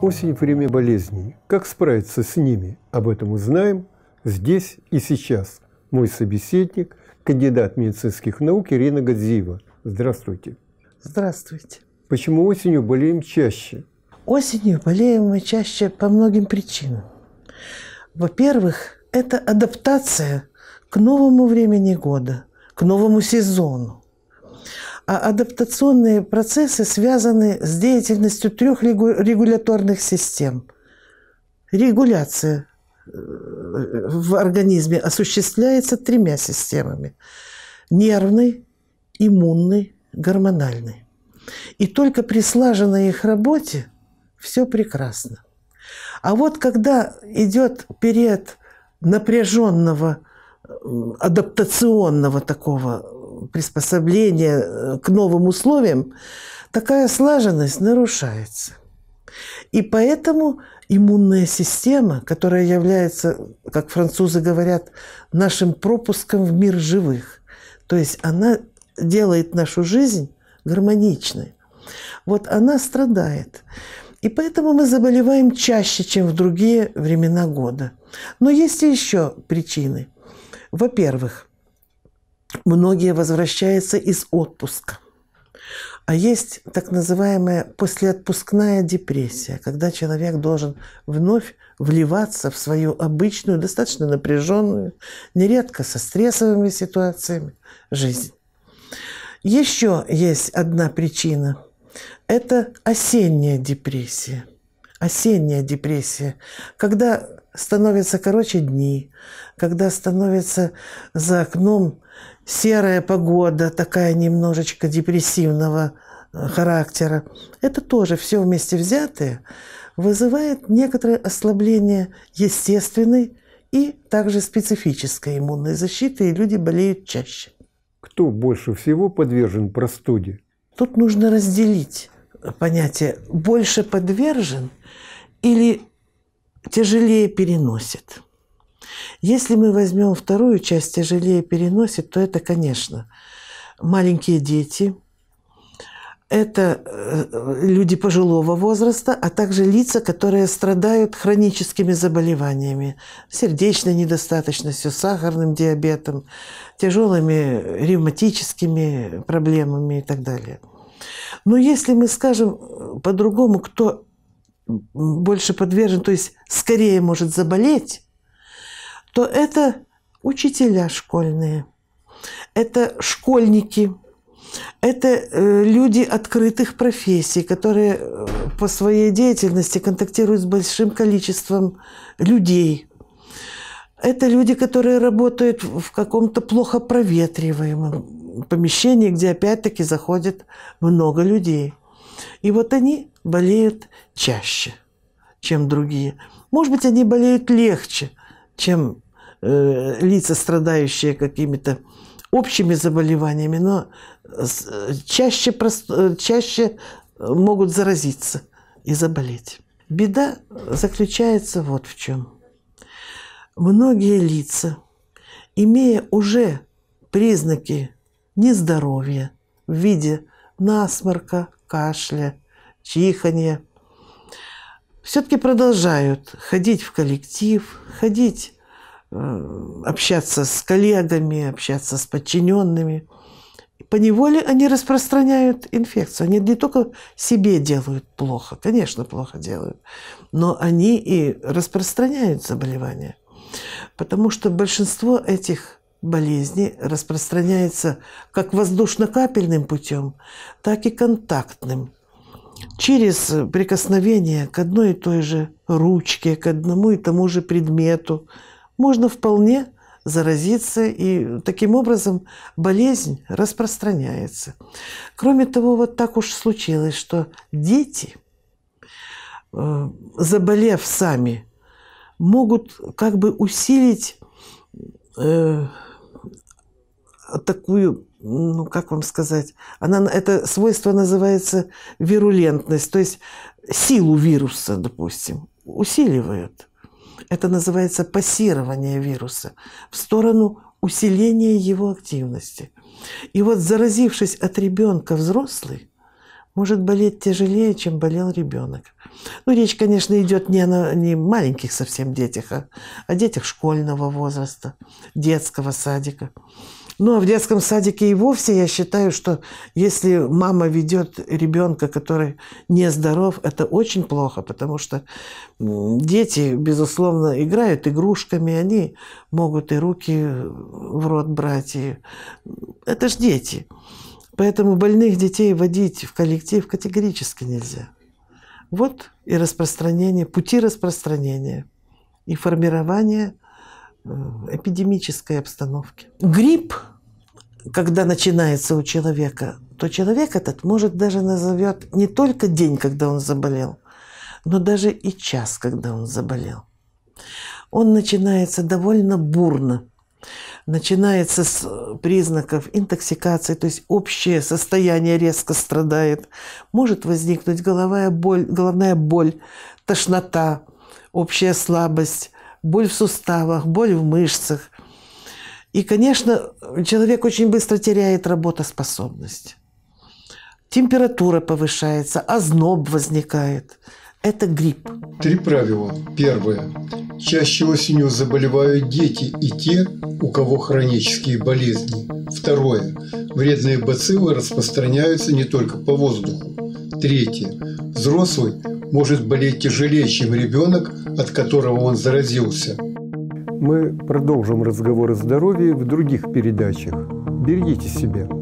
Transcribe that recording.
Осень – время болезней. Как справиться с ними? Об этом узнаем здесь и сейчас. Мой собеседник, кандидат медицинских наук Ирина Гадзиева. Здравствуйте. Здравствуйте. Почему осенью болеем чаще? Осенью болеем мы чаще по многим причинам. Во-первых, это адаптация к новому времени года, к новому сезону а адаптационные процессы связаны с деятельностью трех регуляторных систем. Регуляция э, в организме осуществляется тремя системами – нервной, иммунной, гормональной. И только при слаженной их работе все прекрасно. А вот когда идет период напряженного адаптационного такого приспособления э, к новым условиям, такая слаженность нарушается. И поэтому иммунная система, которая является, как французы говорят, нашим пропуском в мир живых, то есть она делает нашу жизнь гармоничной. Вот она страдает. И поэтому мы заболеваем чаще, чем в другие времена года. Но есть и еще причины. Во-первых, многие возвращаются из отпуска. А есть так называемая послеотпускная депрессия, когда человек должен вновь вливаться в свою обычную, достаточно напряженную, нередко со стрессовыми ситуациями жизнь. Еще есть одна причина. Это осенняя депрессия. Осенняя депрессия, когда становятся короче дни, когда становится за окном серая погода, такая немножечко депрессивного э, характера. Это тоже все вместе взятое вызывает некоторое ослабление естественной и также специфической иммунной защиты, и люди болеют чаще. Кто больше всего подвержен простуде? Тут нужно разделить понятие «больше подвержен» или тяжелее переносит. Если мы возьмем вторую часть тяжелее переносит, то это, конечно, маленькие дети, это э, люди пожилого возраста, а также лица, которые страдают хроническими заболеваниями, сердечной недостаточностью, сахарным диабетом, тяжелыми ревматическими проблемами и так далее. Но если мы скажем по-другому, кто больше подвержен, то есть скорее может заболеть, то это учителя школьные, это школьники, это э, люди открытых профессий, которые э, по своей деятельности контактируют с большим количеством людей. Это люди, которые работают в каком-то плохо проветриваемом помещении, где опять-таки заходит много людей. И вот они болеют чаще, чем другие. Может быть, они болеют легче, чем э, лица, страдающие какими-то общими заболеваниями, но э, чаще, э, чаще могут заразиться и заболеть. Беда заключается вот в чем. Многие лица, имея уже признаки нездоровья в виде насморка, кашля, чихание. Все-таки продолжают ходить в коллектив, ходить, э, общаться с коллегами, общаться с подчиненными. По неволе они распространяют инфекцию. Они не только себе делают плохо, конечно, плохо делают, но они и распространяют заболевания. Потому что большинство этих болезней распространяется как воздушно-капельным путем, так и контактным через э, прикосновение к одной и той же ручке, к одному и тому же предмету, можно вполне заразиться, и таким образом болезнь распространяется. Кроме того, вот так уж случилось, что дети, э, заболев сами, могут как бы усилить э, такую, ну как вам сказать, она, это свойство называется вирулентность, то есть силу вируса, допустим, усиливают. Это называется пассирование вируса в сторону усиления его активности. И вот заразившись от ребенка взрослый, может болеть тяжелее, чем болел ребенок. Ну, речь, конечно, идет не о не маленьких совсем детях, а о детях школьного возраста, детского садика. Ну, а в детском садике и вовсе я считаю, что если мама ведет ребенка, который нездоров, это очень плохо, потому что дети, безусловно, играют игрушками, они могут и руки в рот брать. И... Это же дети. Поэтому больных детей водить в коллектив категорически нельзя. Вот и распространение, пути распространения и формирования – Э, эпидемической обстановке. Грипп, когда начинается у человека, то человек этот может даже назовет не только день, когда он заболел, но даже и час, когда он заболел. Он начинается довольно бурно. Начинается с признаков интоксикации, то есть общее состояние резко страдает. Может возникнуть головная боль, головная боль тошнота, общая слабость, боль в суставах, боль в мышцах. И, конечно, человек очень быстро теряет работоспособность. Температура повышается, озноб а возникает. Это грипп. Три правила. Первое. Чаще осенью заболевают дети и те, у кого хронические болезни. Второе. Вредные бациллы распространяются не только по воздуху. Третье. Взрослый может болеть тяжелее, чем ребенок, от которого он заразился. Мы продолжим разговор о здоровье в других передачах. Берегите себя.